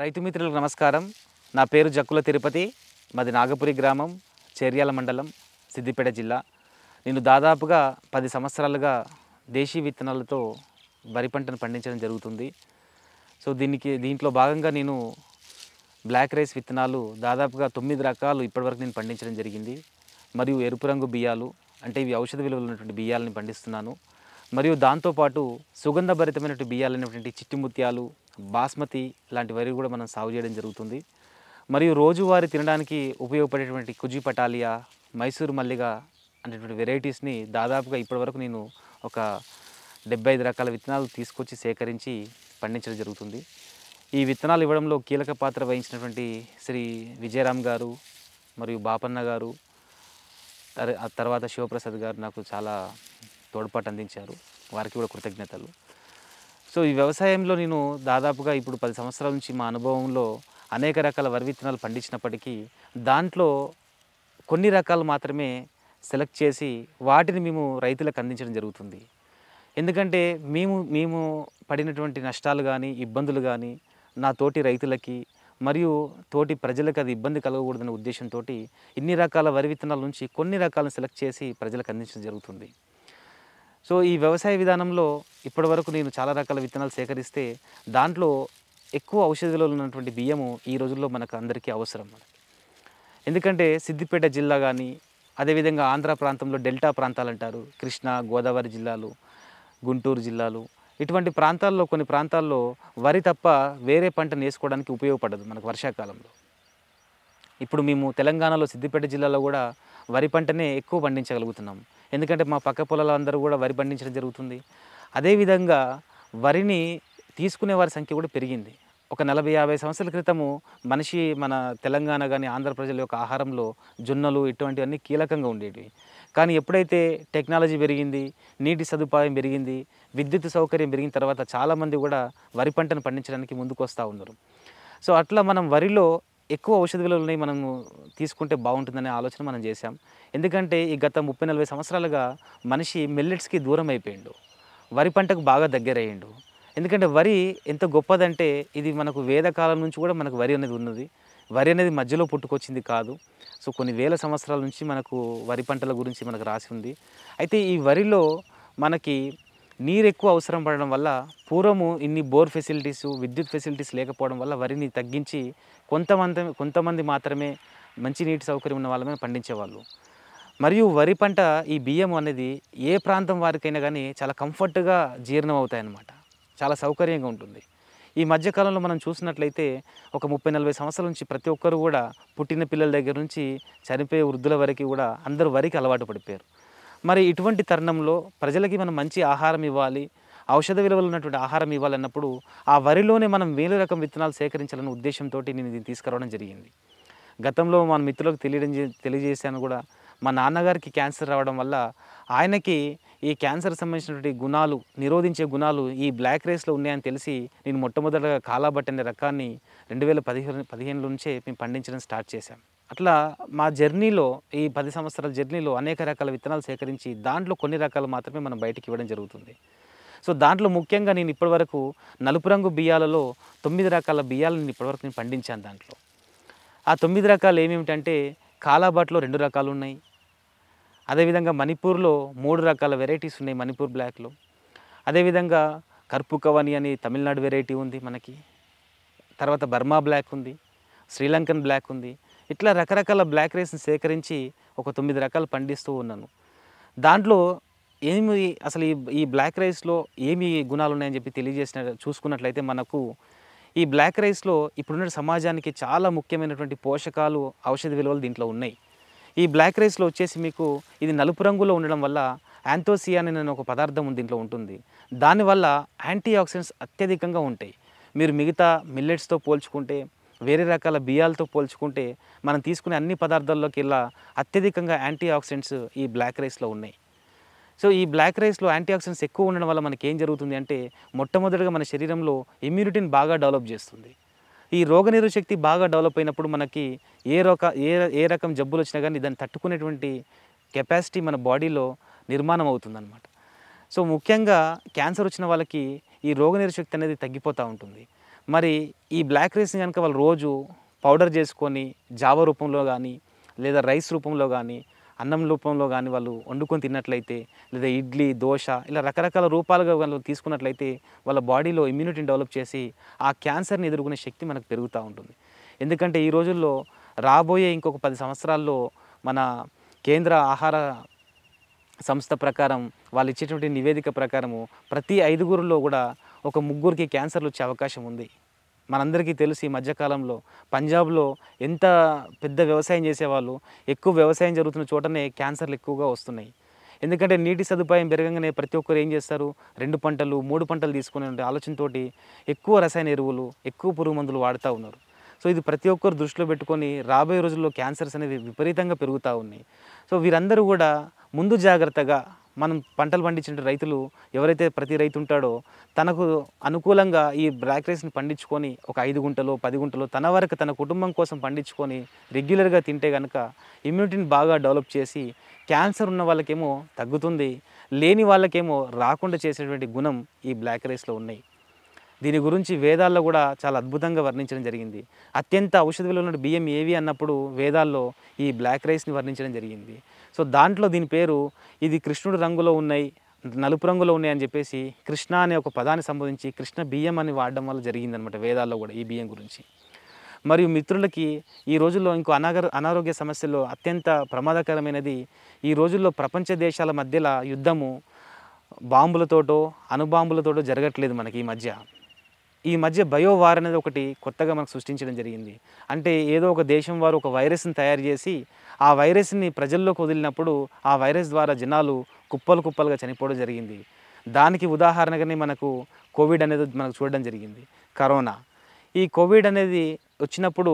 రైతు మిత్రులకు నమస్కారం నా పేరు జక్కుల తిరుపతి మాది నాగపురి గ్రామం చేర్యాల మండలం సిద్దిపేట జిల్లా నేను దాదాపుగా పది సంవత్సరాలుగా దేశీ విత్తనాలతో వరి పంటను పండించడం జరుగుతుంది సో దీనికి దీంట్లో భాగంగా నేను బ్లాక్ రైస్ విత్తనాలు దాదాపుగా తొమ్మిది రకాలు ఇప్పటివరకు నేను పండించడం జరిగింది మరియు ఎరుపు రంగు బియ్యాలు అంటే ఇవి ఔషధ విలువలు ఉన్నటువంటి బియ్యాలని పండిస్తున్నాను మరియు దాంతోపాటు సుగంధభరితమైనటువంటి బియ్యాలైనటువంటి చిట్టి ముత్యాలు బాస్మతి లాంటి వరి కూడా మనం సాగు చేయడం జరుగుతుంది మరియు రోజువారీ తినడానికి ఉపయోగపడేటువంటి కుజి పటాలియా మైసూర్ మల్లిగ అనేటువంటి వెరైటీస్ని దాదాపుగా ఇప్పటివరకు నేను ఒక డెబ్బై ఐదు రకాల విత్తనాలు తీసుకొచ్చి సేకరించి పండించడం జరుగుతుంది ఈ విత్తనాలు ఇవ్వడంలో కీలక పాత్ర వహించినటువంటి శ్రీ విజయరామ్ గారు మరియు బాపన్న గారు తర్వాత శివప్రసాద్ గారు నాకు చాలా తోడ్పాటు అందించారు వారికి కూడా కృతజ్ఞతలు సో ఈ వ్యవసాయంలో నేను దాదాపుగా ఇప్పుడు పది సంవత్సరాల నుంచి మా అనుభవంలో అనేక రకాల వరి విత్తనాలు పండించినప్పటికీ దాంట్లో కొన్ని రకాలు మాత్రమే సెలెక్ట్ చేసి వాటిని మేము రైతులకు అందించడం జరుగుతుంది ఎందుకంటే మేము మేము పడినటువంటి నష్టాలు కానీ ఇబ్బందులు కానీ నా తోటి రైతులకి మరియు తోటి ప్రజలకు అది ఇబ్బంది కలగకూడదనే ఉద్దేశంతో ఇన్ని రకాల వరి విత్తనాల నుంచి కొన్ని రకాలను సెలెక్ట్ చేసి ప్రజలకు అందించడం జరుగుతుంది సో ఈ వ్యవసాయ విధానంలో ఇప్పటివరకు నేను చాలా రకాల విత్తనాలు సేకరిస్తే దాంట్లో ఎక్కువ ఔషధ విలువలు ఉన్నటువంటి బియ్యము ఈ రోజుల్లో మనకు అందరికీ అవసరం మనకి ఎందుకంటే సిద్దిపేట జిల్లా కానీ అదేవిధంగా ఆంధ్ర ప్రాంతంలో డెల్టా ప్రాంతాలు అంటారు కృష్ణా గోదావరి జిల్లాలు గుంటూరు జిల్లాలు ఇటువంటి ప్రాంతాల్లో కొన్ని ప్రాంతాల్లో వరి తప్ప వేరే పంటను వేసుకోవడానికి ఉపయోగపడదు మనకు వర్షాకాలంలో ఇప్పుడు మేము తెలంగాణలో సిద్దిపేట జిల్లాలో కూడా వరి పంటనే ఎక్కువ పండించగలుగుతున్నాం ఎందుకంటే మా పక్క పొలాలు అందరూ కూడా వరి పండించడం జరుగుతుంది అదేవిధంగా వరిని తీసుకునే వారి సంఖ్య కూడా పెరిగింది ఒక నలభై యాభై సంవత్సరాల క్రితము మనిషి మన తెలంగాణ కానీ ఆంధ్ర ప్రజల యొక్క ఆహారంలో జొన్నలు ఇటువంటివన్నీ కీలకంగా ఉండేవి కానీ ఎప్పుడైతే టెక్నాలజీ పెరిగింది నీటి సదుపాయం పెరిగింది విద్యుత్ సౌకర్యం పెరిగిన తర్వాత చాలామంది కూడా వరి పంటను పండించడానికి ముందుకు వస్తూ ఉన్నారు సో అట్లా మనం వరిలో ఎక్కువ ఔషధ విలువలని మనము తీసుకుంటే బాగుంటుందనే ఆలోచన మనం చేశాం ఎందుకంటే ఈ గత ముప్పై నలభై సంవత్సరాలుగా మనిషి మిల్లెట్స్కి దూరం అయిపోయిండు వరి పంటకు బాగా దగ్గరయ్యిండు ఎందుకంటే వరి ఎంత గొప్పదంటే ఇది మనకు వేదకాలం నుంచి కూడా మనకు వరి అనేది ఉన్నది వరి అనేది మధ్యలో పుట్టుకొచ్చింది కాదు సో కొన్ని వేల సంవత్సరాల నుంచి మనకు వరి పంటల గురించి మనకు రాసి ఉంది అయితే ఈ వరిలో మనకి నీరు ఎక్కువ అవసరం పడడం వల్ల పూర్వము ఇన్ని బోర్ ఫెసిలిటీస్ విద్యుత్ ఫెసిలిటీస్ లేకపోవడం వల్ల వరిని తగ్గించి కొంతమంది కొంతమంది మాత్రమే మంచి నీటి సౌకర్యం ఉన్న వాళ్ళమే పండించేవాళ్ళు మరియు వరి పంట ఈ బియ్యం అనేది ఏ ప్రాంతం వారికైనా కానీ చాలా కంఫర్ట్గా జీర్ణం అవుతాయన్నమాట చాలా సౌకర్యంగా ఉంటుంది ఈ మధ్యకాలంలో మనం చూసినట్లయితే ఒక ముప్పై నలభై సంవత్సరాల నుంచి ప్రతి ఒక్కరు కూడా పుట్టిన పిల్లల దగ్గర నుంచి చనిపోయే వృద్ధుల వరకు కూడా అందరూ వరికి అలవాటు పడిపోయారు మరి ఇటువంటి తరుణంలో ప్రజలకి మనం మంచి ఆహారం ఇవ్వాలి ఔషధ విలువలు ఉన్నటువంటి ఆహారం ఇవ్వాలన్నప్పుడు ఆ వరిలోనే మనం వేలు రకం విత్తనాలు సేకరించాలన్న ఉద్దేశంతో నేను దీన్ని తీసుకురావడం జరిగింది గతంలో మన మిత్రులకు తెలియడం తెలియజేశాను కూడా మా నాన్నగారికి క్యాన్సర్ రావడం వల్ల ఆయనకి ఈ క్యాన్సర్ సంబంధించినటువంటి గుణాలు నిరోధించే గుణాలు ఈ బ్లాక్ రేస్లో ఉన్నాయని తెలిసి నేను మొట్టమొదటగా కాలాబట్ రకాన్ని రెండు వేల పదిహేను పదిహేనులో నుంచే మేము పండించడం స్టార్ట్ చేశాం అట్లా మా జర్నీలో ఈ పది సంవత్సరాల జర్నీలో అనేక రకాల విత్తనాలు సేకరించి దాంట్లో కొన్ని రకాలు మాత్రమే మనం బయటకి ఇవ్వడం జరుగుతుంది సో దాంట్లో ముఖ్యంగా నేను ఇప్పటివరకు నలుపు రంగు బియ్యాలలో తొమ్మిది రకాల బియ్యాలు నేను ఇప్పటివరకు నేను పండించాను దాంట్లో ఆ తొమ్మిది రకాలు ఏమేమిటంటే కాలాబాట్లో రెండు రకాలు ఉన్నాయి అదేవిధంగా మణిపూర్లో మూడు రకాల వెరైటీస్ ఉన్నాయి మణిపూర్ బ్లాక్లో అదేవిధంగా కర్పుకవని అని తమిళనాడు వెరైటీ ఉంది మనకి తర్వాత బర్మా బ్లాక్ ఉంది శ్రీలంకన్ బ్లాక్ ఉంది ఇట్లా రకరకాల బ్లాక్ రైస్ని సేకరించి ఒక తొమ్మిది రకాలు పండిస్తూ ఉన్నాను దాంట్లో ఏమి అసలు ఈ ఈ బ్లాక్ రైస్లో ఏమి గుణాలు ఉన్నాయని చెప్పి తెలియజేసిన చూసుకున్నట్లయితే మనకు ఈ బ్లాక్ రైస్లో ఇప్పుడున్న సమాజానికి చాలా ముఖ్యమైనటువంటి పోషకాలు ఔషధ విలువలు దీంట్లో ఉన్నాయి ఈ బ్లాక్ రైస్లో వచ్చేసి మీకు ఇది నలుపు రంగులో ఉండడం వల్ల యాంతోసియాన్ అనే ఒక పదార్థం దీంట్లో ఉంటుంది దానివల్ల యాంటీ ఆక్సిడెంట్స్ అత్యధికంగా ఉంటాయి మీరు మిగతా మిల్లెట్స్తో పోల్చుకుంటే వేరే రకాల బియ్యాలతో పోల్చుకుంటే మనం తీసుకునే అన్ని పదార్థాల్లోకి ఇలా అత్యధికంగా యాంటీ ఆక్సిడెంట్స్ ఈ బ్లాక్ రైస్లో ఉన్నాయి సో ఈ బ్లాక్ రైస్లో యాంటీ ఆక్సిడెంట్స్ ఎక్కువ ఉండడం వల్ల మనకి ఏం జరుగుతుంది అంటే మొట్టమొదటిగా మన శరీరంలో ఇమ్యూనిటీని బాగా డెవలప్ చేస్తుంది ఈ రోగ శక్తి బాగా డెవలప్ అయినప్పుడు మనకి ఏ రక ఏ ఏ రకం జబ్బులు వచ్చినా కానీ దాన్ని తట్టుకునేటువంటి కెపాసిటీ మన బాడీలో నిర్మాణం అవుతుందన్నమాట సో ముఖ్యంగా క్యాన్సర్ వచ్చిన వాళ్ళకి ఈ రోగ శక్తి అనేది తగ్గిపోతూ ఉంటుంది మరి ఈ బ్లాక్ రైస్ని కనుక వాళ్ళు రోజు పౌడర్ చేసుకొని జావ రూపంలో కానీ లేదా రైస్ రూపంలో కానీ అన్నం రూపంలో కానీ వాళ్ళు వండుకొని తిన్నట్లయితే లేదా ఇడ్లీ దోశ ఇలా రకరకాల రూపాలుగా వాళ్ళు తీసుకున్నట్లయితే వాళ్ళ బాడీలో ఇమ్యూనిటీ డెవలప్ చేసి ఆ క్యాన్సర్ని ఎదుర్కొనే శక్తి మనకు పెరుగుతూ ఉంటుంది ఎందుకంటే ఈ రోజుల్లో రాబోయే ఇంకొక పది సంవత్సరాల్లో మన కేంద్ర ఆహార సంస్థ ప్రకారం వాళ్ళు ఇచ్చేటువంటి నివేదిక ప్రకారము ప్రతి ఐదుగురిలో కూడా ఒక ముగ్గురికి క్యాన్సర్లు వచ్చే అవకాశం ఉంది మనందరికీ తెలుసు ఈ మధ్యకాలంలో పంజాబ్లో ఎంత పెద్ద వ్యవసాయం చేసేవాళ్ళు ఎక్కువ వ్యవసాయం జరుగుతున్న చోటనే క్యాన్సర్లు ఎక్కువగా వస్తున్నాయి ఎందుకంటే నీటి సదుపాయం పెరగంగానే ప్రతి ఒక్కరు ఏం చేస్తారు రెండు పంటలు మూడు పంటలు తీసుకునే ఆలోచనతోటి ఎక్కువ రసాయన ఎరువులు ఎక్కువ పురుగు మందులు వాడుతూ ఉన్నారు సో ఇది ప్రతి ఒక్కరు దృష్టిలో పెట్టుకొని రాబోయే రోజుల్లో క్యాన్సర్స్ అనేవి విపరీతంగా పెరుగుతూ ఉన్నాయి సో వీరందరూ కూడా ముందు జాగ్రత్తగా మనం పంటలు పండించిన రైతులు ఎవరైతే ప్రతి రైతు ఉంటాడో తనకు అనుకూలంగా ఈ బ్లాక్ రైస్ని పండించుకొని ఒక ఐదు గుంటలో పది గుంటలో తన వరకు తన కుటుంబం కోసం పండించుకొని రెగ్యులర్గా తింటే కనుక ఇమ్యూనిటీని బాగా డెవలప్ చేసి క్యాన్సర్ ఉన్న వాళ్ళకేమో తగ్గుతుంది లేని వాళ్ళకేమో రాకుండా చేసేటువంటి గుణం ఈ బ్లాక్ రైస్లో ఉన్నాయి దీని గురించి వేదాల్లో కూడా చాలా అద్భుతంగా వర్ణించడం జరిగింది అత్యంత ఔషధ విలువ ఉన్న బియ్యం ఏవి అన్నప్పుడు వేదాల్లో ఈ బ్లాక్ రైస్ని వర్ణించడం జరిగింది సో దాంట్లో దీని పేరు ఇది కృష్ణుడు రంగులో ఉన్నాయి నలుపు రంగులో ఉన్నాయని చెప్పేసి కృష్ణ అనే ఒక పదాన్ని సంబోధించి కృష్ణ బియ్యం అని వాడడం వల్ల జరిగిందనమాట వేదాల్లో కూడా ఈ బియ్యం గురించి మరియు మిత్రులకి ఈ రోజుల్లో ఇంకో అనగర అనారోగ్య సమస్యలో అత్యంత ప్రమాదకరమైనది ఈ రోజుల్లో ప్రపంచ దేశాల మధ్యలో యుద్ధము బాంబులతోటో అణుబాంబులతోటో జరగట్లేదు మనకి ఈ మధ్య ఈ మధ్య బయోవార్ అనేది ఒకటి కొత్తగా మనకు సృష్టించడం జరిగింది అంటే ఏదో ఒక దేశం వారు ఒక వైరస్ని తయారు చేసి ఆ వైరస్ని ప్రజల్లోకి వదిలినప్పుడు ఆ వైరస్ ద్వారా జనాలు కుప్పలు కుప్పలుగా చనిపోవడం జరిగింది దానికి ఉదాహరణగానే మనకు కోవిడ్ అనేది మనకు చూడడం జరిగింది కరోనా ఈ కోవిడ్ అనేది వచ్చినప్పుడు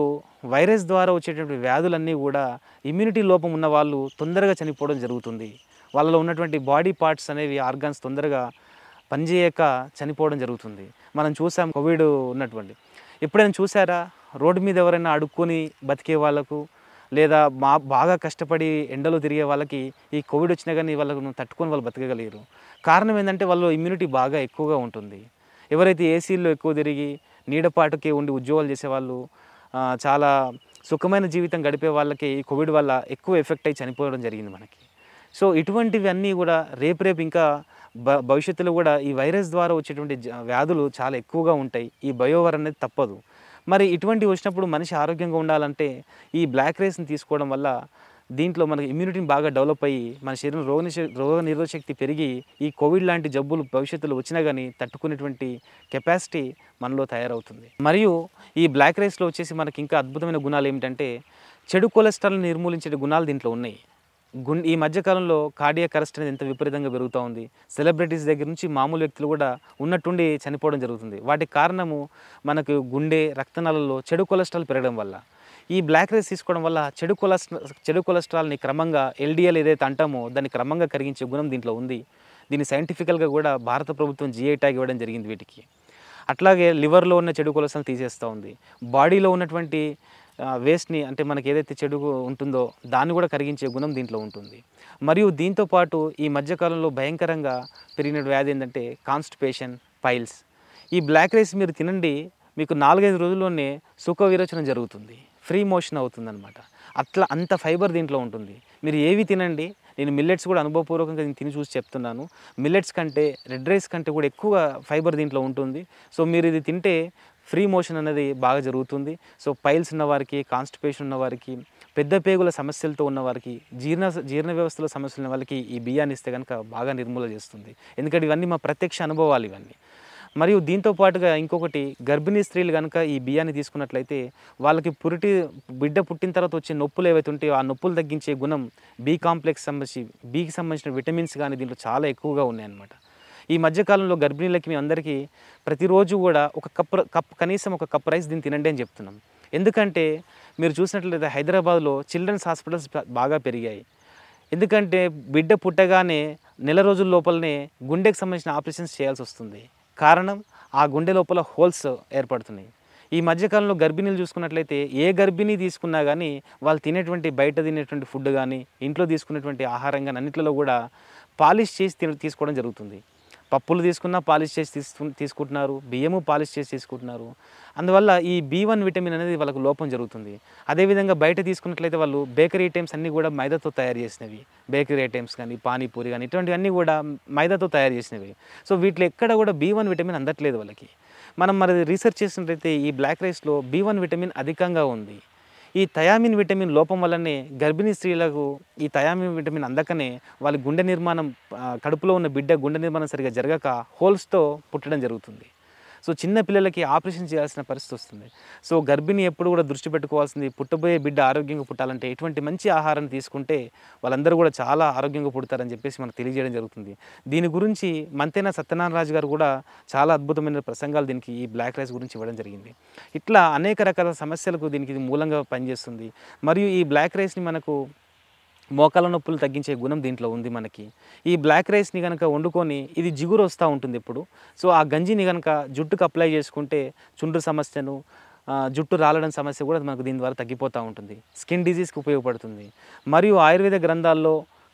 వైరస్ ద్వారా వచ్చేటువంటి వ్యాధులన్నీ కూడా ఇమ్యూనిటీ లోపం ఉన్న వాళ్ళు తొందరగా చనిపోవడం జరుగుతుంది వాళ్ళలో ఉన్నటువంటి బాడీ పార్ట్స్ అనేవి ఆర్గాన్స్ తొందరగా పనిచేయక చనిపోవడం జరుగుతుంది మనం చూసాం కోవిడ్ ఉన్నటువంటి ఎప్పుడైనా చూసారా రోడ్డు మీద ఎవరైనా అడుక్కొని బతికే వాళ్ళకు లేదా మా బాగా కష్టపడి ఎండలో తిరిగే వాళ్ళకి ఈ కోవిడ్ వచ్చినా కానీ వాళ్ళకు తట్టుకొని వాళ్ళు బతకగలిగారు కారణం ఏంటంటే వాళ్ళు ఇమ్యూనిటీ బాగా ఎక్కువగా ఉంటుంది ఎవరైతే ఏసీల్లో ఎక్కువ తిరిగి నీడపాటుకి ఉండి ఉద్యోగాలు చేసేవాళ్ళు చాలా సుఖమైన జీవితం గడిపే వాళ్ళకి ఈ కోవిడ్ వల్ల ఎక్కువ ఎఫెక్ట్ అయి చనిపోవడం జరిగింది మనకి సో ఇటువంటివి అన్నీ కూడా రేపు రేపు ఇంకా భవిష్యత్తులో కూడా ఈ వైరస్ ద్వారా వచ్చేటువంటి వ్యాధులు చాలా ఎక్కువగా ఉంటాయి ఈ బయోవర్ అనేది తప్పదు మరి ఇటువంటి వచ్చినప్పుడు మనిషి ఆరోగ్యంగా ఉండాలంటే ఈ బ్లాక్ రైస్ని తీసుకోవడం వల్ల దీంట్లో మనకి ఇమ్యూనిటీని బాగా డెవలప్ అయ్యి మన శరీరం రోగ రోగ నిరోధశక్తి పెరిగి ఈ కోవిడ్ లాంటి జబ్బులు భవిష్యత్తులో వచ్చినా కానీ తట్టుకునేటువంటి కెపాసిటీ మనలో తయారవుతుంది మరియు ఈ బ్లాక్ రైస్లో వచ్చేసి మనకి ఇంకా అద్భుతమైన గుణాలు ఏమిటంటే చెడు కొలెస్ట్రాల్ని నిర్మూలించే గుణాలు దీంట్లో ఉన్నాయి గుండె ఈ మధ్యకాలంలో కార్డియా కరెస్ట్ అనేది ఎంత విపరీతంగా పెరుగుతూ ఉంది సెలబ్రిటీస్ దగ్గర నుంచి మామూలు వ్యక్తులు కూడా ఉన్నట్టుండి చనిపోవడం జరుగుతుంది వాటికి కారణము మనకు గుండె రక్తనాళల్లో చెడు కొలెస్ట్రాల్ పెరగడం వల్ల ఈ బ్లాక్ రైస్ తీసుకోవడం వల్ల చెడు కొలెస్ట్రా చెడు కొలెస్ట్రాల్ని క్రమంగా ఎల్డిఎల్ ఏదైతే అంటామో దాన్ని క్రమంగా కరిగించే గుణం దీంట్లో ఉంది దీన్ని సైంటిఫికల్గా కూడా భారత ప్రభుత్వం జిఐ ట్యాగ్ ఇవ్వడం జరిగింది వీటికి అట్లాగే లివర్లో ఉన్న చెడు కొలెస్ట్రాల్ తీసేస్తూ ఉంది బాడీలో ఉన్నటువంటి వేస్ట్ని అంటే మనకి ఏదైతే చెడు ఉంటుందో దాన్ని కూడా కరిగించే గుణం దీంట్లో ఉంటుంది మరియు దీంతోపాటు ఈ మధ్యకాలంలో భయంకరంగా పెరిగిన వ్యాధి ఏంటంటే కాన్స్టిపేషన్ పైల్స్ ఈ బ్లాక్ రైస్ మీరు తినండి మీకు నాలుగైదు రోజుల్లోనే సుఖ విరోచన జరుగుతుంది ఫ్రీ మోషన్ అనమాట అట్లా అంత ఫైబర్ దీంట్లో ఉంటుంది మీరు ఏవి తినండి నేను మిల్లెట్స్ కూడా అనుభవపూర్వకంగా నేను తిని చూసి చెప్తున్నాను మిల్లెట్స్ కంటే రెడ్ రైస్ కంటే కూడా ఎక్కువ ఫైబర్ దీంట్లో ఉంటుంది సో మీరు ఇది తింటే ఫ్రీ మోషన్ అనేది బాగా జరుగుతుంది సో పైల్స్ ఉన్నవారికి కాన్స్టిపేషన్ ఉన్నవారికి పెద్ద పేగుల సమస్యలతో ఉన్నవారికి జీర్ణ జీర్ణ వ్యవస్థలో సమస్యలు ఉన్న వాళ్ళకి ఈ బియ్యాన్ని ఇస్తే కనుక బాగా నిర్మూల చేస్తుంది ఎందుకంటే ఇవన్నీ మా ప్రత్యక్ష అనుభవాలు ఇవన్నీ మరియు దీంతో పాటుగా ఇంకొకటి గర్భిణీ స్త్రీలు కనుక ఈ బియ్యాన్ని తీసుకున్నట్లయితే వాళ్ళకి పురిటి బిడ్డ పుట్టిన తర్వాత వచ్చే నొప్పులు ఏవైతే ఉంటాయో ఆ నొప్పులు తగ్గించే గుణం బీ కాంప్లెక్స్ సంబంధించి బీకి సంబంధించిన విటమిన్స్ కానీ దీంట్లో చాలా ఎక్కువగా ఉన్నాయన్నమాట ఈ మధ్యకాలంలో గర్భిణీలకి మీ అందరికీ ప్రతిరోజు కూడా ఒక కప్ కప్ కనీసం ఒక కప్ రైస్ దీన్ని తినండి అని చెప్తున్నాం ఎందుకంటే మీరు చూసినట్లయితే హైదరాబాద్లో చిల్డ్రన్స్ హాస్పిటల్స్ బాగా పెరిగాయి ఎందుకంటే బిడ్డ పుట్టగానే నెల రోజుల లోపలనే గుండెకి సంబంధించిన ఆపరేషన్స్ చేయాల్సి వస్తుంది కారణం ఆ గుండె లోపల హోల్స్ ఏర్పడుతున్నాయి ఈ మధ్యకాలంలో గర్భిణీలు చూసుకున్నట్లయితే ఏ గర్భిణీ తీసుకున్నా కానీ వాళ్ళు తినేటువంటి బయట తినేటువంటి ఫుడ్ కానీ ఇంట్లో తీసుకునేటువంటి ఆహారం కానీ అన్నింటిలో కూడా పాలిష్ చేసి తిన తీసుకోవడం జరుగుతుంది పప్పులు తీసుకున్నా పాలిష్ చేసి తీసుకు తీసుకుంటున్నారు బియ్యము పాలిష్ చేసి తీసుకుంటున్నారు అందువల్ల ఈ బి వన్ విటమిన్ అనేది వాళ్ళకు లోపం జరుగుతుంది అదేవిధంగా బయట తీసుకున్నట్లయితే వాళ్ళు బేకరీ ఐటమ్స్ అన్నీ కూడా మైదాతో తయారు చేసినవి బేకరీ ఐటమ్స్ కానీ పానీపూరి కానీ ఇటువంటివన్నీ కూడా మైదాతో తయారు చేసినవి సో వీటిలో ఎక్కడ కూడా బి వన్ విటమిన్ అందట్లేదు వాళ్ళకి మనం మరి రీసెర్చ్ చేసినట్లయితే ఈ బ్లాక్ రైస్లో బి వన్ విటమిన్ అధికంగా ఉంది ఈ థయామిన్ విటమిన్ లోపం వల్లనే గర్భిణీ స్త్రీలకు ఈ థయామిన్ విటమిన్ అందకనే వాళ్ళ గుండె నిర్మాణం కడుపులో ఉన్న బిడ్డ గుండె నిర్మాణం సరిగా జరగక హోల్స్తో పుట్టడం జరుగుతుంది సో చిన్న పిల్లలకి ఆపరేషన్ చేయాల్సిన పరిస్థితి వస్తుంది సో గర్భిణి ఎప్పుడు కూడా దృష్టి పెట్టుకోవాల్సింది పుట్టబోయే బిడ్డ ఆరోగ్యంగా పుట్టాలంటే ఎటువంటి మంచి ఆహారం తీసుకుంటే వాళ్ళందరూ కూడా చాలా ఆరోగ్యంగా పుడతారని చెప్పేసి మనకు తెలియజేయడం జరుగుతుంది దీని గురించి మంతేనా సత్యనారాయణ రాజు గారు కూడా చాలా అద్భుతమైన ప్రసంగాలు దీనికి ఈ బ్లాక్ రైస్ గురించి ఇవ్వడం జరిగింది ఇట్లా అనేక రకాల సమస్యలకు దీనికి మూలంగా పనిచేస్తుంది మరియు ఈ బ్లాక్ రైస్ని మనకు మోకాల నొప్పులు తగ్గించే గుణం దీంట్లో ఉంది మనకి ఈ బ్లాక్ రైస్ని కనుక వండుకొని ఇది జిగురు వస్తూ ఉంటుంది ఇప్పుడు సో ఆ గంజిని కనుక జుట్టుకు అప్లై చేసుకుంటే చుండ్రు సమస్యను జుట్టు రాలడం సమస్య కూడా మనకు దీని ద్వారా తగ్గిపోతూ ఉంటుంది స్కిన్ డిజీజ్కి ఉపయోగపడుతుంది మరియు ఆయుర్వేద గ్రంథాల్లో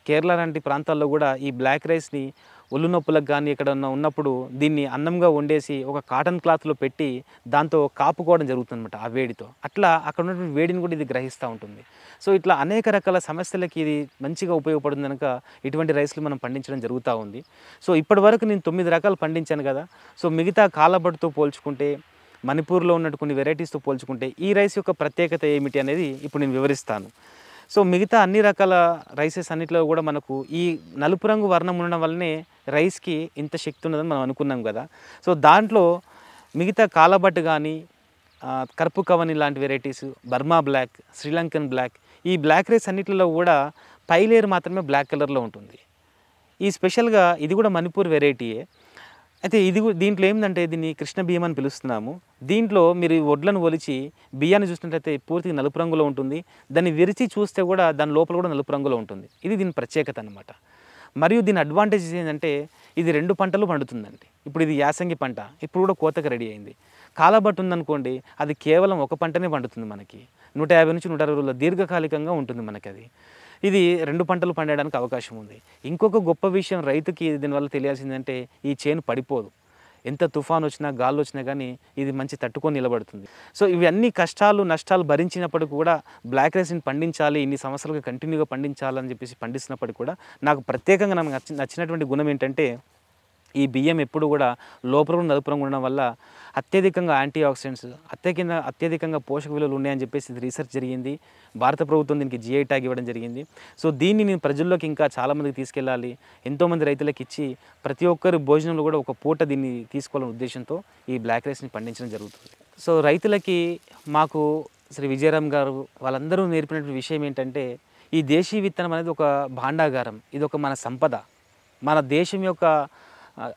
కేరళ లాంటి ప్రాంతాల్లో కూడా ఈ బ్లాక్ రైస్ని ఒళ్ళు నొప్పులకు కానీ ఇక్కడ ఉన్నప్పుడు దీన్ని అన్నంగా వండేసి ఒక కాటన్ క్లాత్లో పెట్టి దాంతో కాపుకోవడం జరుగుతుందన్నమాట ఆ వేడితో అట్లా అక్కడ ఉన్నటువంటి వేడిని కూడా ఇది గ్రహిస్తూ ఉంటుంది సో ఇట్లా అనేక రకాల సమస్యలకి ఇది మంచిగా ఉపయోగపడుతుంది కనుక ఇటువంటి రైస్లు మనం పండించడం జరుగుతూ ఉంది సో ఇప్పటి వరకు నేను తొమ్మిది రకాలు పండించాను కదా సో మిగతా కాలబడితో పోల్చుకుంటే మణిపూర్లో ఉన్నట్టు కొన్ని వెరైటీస్తో పోల్చుకుంటే ఈ రైస్ యొక్క ప్రత్యేకత ఏమిటి అనేది ఇప్పుడు నేను వివరిస్తాను సో మిగతా అన్ని రకాల రైసెస్ అన్నిటిలో కూడా మనకు ఈ నలుపు రంగు వర్ణం ఉండడం వల్లనే రైస్కి ఇంత శక్తి ఉన్నదని మనం అనుకున్నాం కదా సో దాంట్లో మిగతా కాలబట్ కానీ కర్పు కవని లాంటి varieties Burma black Sri Lankan black ఈ బ్లాక్ రైస్ అన్నిటిలో కూడా పై మాత్రమే బ్లాక్ కలర్లో ఉంటుంది ఈ స్పెషల్గా ఇది కూడా మణిపూర్ వెరైటీయే అయితే ఇది దీంట్లో ఏంటంటే దీన్ని కృష్ణ బియ్యం అని పిలుస్తున్నాము దీంట్లో మీరు వడ్లను ఒలిచి బియ్యాన్ని చూసినట్లయితే పూర్తిగా నలుపు రంగులో ఉంటుంది దాన్ని విరిచి చూస్తే కూడా దాని లోపల కూడా నలుపు రంగులో ఉంటుంది ఇది దీని ప్రత్యేకత అనమాట మరియు దీని అడ్వాంటేజెస్ ఏంటంటే ఇది రెండు పంటలు పండుతుందండి ఇప్పుడు ఇది యాసంగి పంట ఇప్పుడు కూడా కోతకు రెడీ అయింది కాలబట్టు ఉందనుకోండి అది కేవలం ఒక పంటనే పండుతుంది మనకి నూట యాభై నుంచి నూట అరవై రోజుల దీర్ఘకాలికంగా ఉంటుంది మనకి అది ఇది రెండు పంటలు పండడానికి అవకాశం ఉంది ఇంకొక గొప్ప విషయం రైతుకి దీనివల్ల తెలియాల్సిందంటే ఈ చేను పడిపోదు ఎంత తుఫాన్ వచ్చినా గాల్లో వచ్చినా కానీ ఇది మంచి తట్టుకొని నిలబడుతుంది సో ఇవన్నీ కష్టాలు నష్టాలు భరించినప్పటికీ కూడా బ్లాక్ రైస్ని పండించాలి ఇన్ని సంవత్సరాలుగా కంటిన్యూగా పండించాలని చెప్పేసి పండిస్తున్నప్పటికీ కూడా నాకు ప్రత్యేకంగా నాకు నచ్చినటువంటి గుణం ఏంటంటే ఈ బియ్యం ఎప్పుడు కూడా లోపలం నలుపురం ఉండడం వల్ల అత్యధికంగా యాంటీ ఆక్సిడెంట్స్ అత్యకింద అత్యధికంగా పోషక విలువలు ఉన్నాయని చెప్పేసి రీసెర్చ్ జరిగింది భారత ప్రభుత్వం దీనికి జిఐ ట్యాగ్ ఇవ్వడం జరిగింది సో దీన్ని నేను ప్రజల్లోకి ఇంకా చాలామందికి తీసుకెళ్ళాలి ఎంతోమంది రైతులకు ఇచ్చి ప్రతి ఒక్కరు భోజనంలో కూడా ఒక పూట దీన్ని తీసుకోవాలనే ఉద్దేశంతో ఈ బ్లాక్ రైస్ని పండించడం జరుగుతుంది సో రైతులకి మాకు శ్రీ విజయరామ్ గారు వాళ్ళందరూ నేర్పినటువంటి విషయం ఏంటంటే ఈ దేశీ విత్తనం అనేది ఒక భాండాగారం ఇది ఒక మన సంపద మన దేశం యొక్క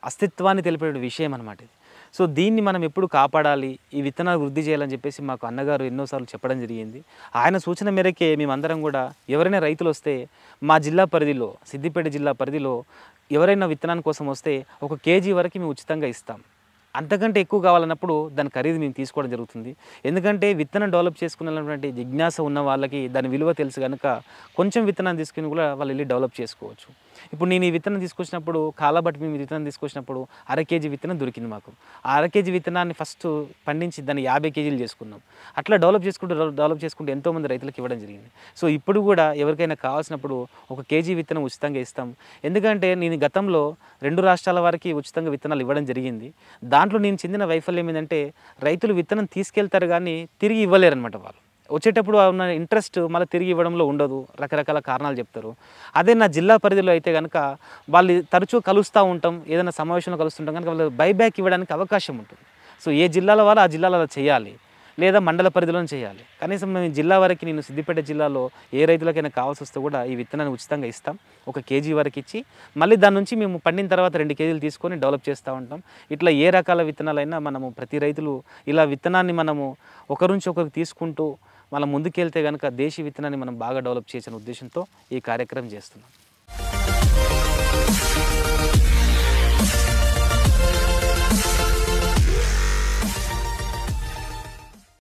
అస్తిత్వాన్ని తెలిపే విషయం అనమాట ఇది సో దీన్ని మనం ఎప్పుడు కాపాడాలి ఈ విత్తనాలు వృద్ధి చేయాలని చెప్పేసి మాకు అన్నగారు ఎన్నోసార్లు చెప్పడం జరిగింది ఆయన సూచన మేరకే మేమందరం కూడా ఎవరైనా రైతులు వస్తే మా జిల్లా పరిధిలో సిద్దిపేట జిల్లా పరిధిలో ఎవరైనా విత్తనాన్ని కోసం వస్తే ఒక కేజీ వరకు మేము ఉచితంగా ఇస్తాం అంతకంటే ఎక్కువ కావాలన్నప్పుడు దాని ఖరీదు మేము తీసుకోవడం జరుగుతుంది ఎందుకంటే విత్తనం డెవలప్ చేసుకున్నటువంటి జిజ్ఞాస ఉన్న వాళ్ళకి దాని విలువ తెలుసు కనుక కొంచెం విత్తనాన్ని తీసుకుని కూడా వాళ్ళు వెళ్ళి డెవలప్ చేసుకోవచ్చు ఇప్పుడు నేను ఈ విత్తనం తీసుకొచ్చినప్పుడు కాలబట్టి మేము విత్తనం తీసుకొచ్చినప్పుడు అర కేజీ విత్తనం దొరికింది మాకు ఆ అర కేజీ విత్తనాన్ని ఫస్ట్ పండించి దాన్ని యాభై కేజీలు చేసుకున్నాం అట్లా డెవలప్ చేసుకుంటూ డెవలప్ చేసుకుంటూ ఎంతోమంది రైతులకు ఇవ్వడం జరిగింది సో ఇప్పుడు కూడా ఎవరికైనా కావాల్సినప్పుడు ఒక కేజీ విత్తనం ఉచితంగా ఇస్తాం ఎందుకంటే నేను గతంలో రెండు రాష్ట్రాల వారికి ఉచితంగా విత్తనాలు ఇవ్వడం జరిగింది దాంట్లో నేను చెందిన వైఫల్యం ఏంటంటే రైతులు విత్తనం తీసుకెళ్తారు కానీ తిరిగి ఇవ్వలేరు అనమాట వాళ్ళు వచ్చేటప్పుడు ఉన్న ఇంట్రెస్ట్ మళ్ళీ తిరిగి ఇవ్వడంలో ఉండదు రకరకాల కారణాలు చెప్తారు అదే నా జిల్లా పరిధిలో అయితే కనుక వాళ్ళు తరచూ కలుస్తూ ఉంటాం ఏదైనా సమావేశంలో కలుస్తుంటాం కనుక వాళ్ళు బైబ్యాక్ ఇవ్వడానికి అవకాశం ఉంటుంది సో ఏ జిల్లాల వాళ్ళు ఆ జిల్లాలో చేయాలి లేదా మండల పరిధిలో చేయాలి కనీసం మేము జిల్లా వరకు నేను సిద్దిపేట జిల్లాలో ఏ రైతులకైనా కావాల్సి వస్తే కూడా ఈ విత్తనాన్ని ఉచితంగా ఇస్తాం ఒక కేజీ వరకు ఇచ్చి మళ్ళీ దాని నుంచి మేము పండిన తర్వాత రెండు కేజీలు తీసుకొని డెవలప్ చేస్తూ ఉంటాం ఇట్లా ఏ రకాల విత్తనాలైనా మనము ప్రతి రైతులు ఇలా విత్తనాన్ని మనము ఒకరి నుంచి ఒకరికి తీసుకుంటూ మనం ముందుకెళ్తే కనుక దేశీ విత్తనాన్ని మనం బాగా డెవలప్ చేసిన ఉద్దేశంతో ఈ కార్యక్రమం చేస్తున్నాం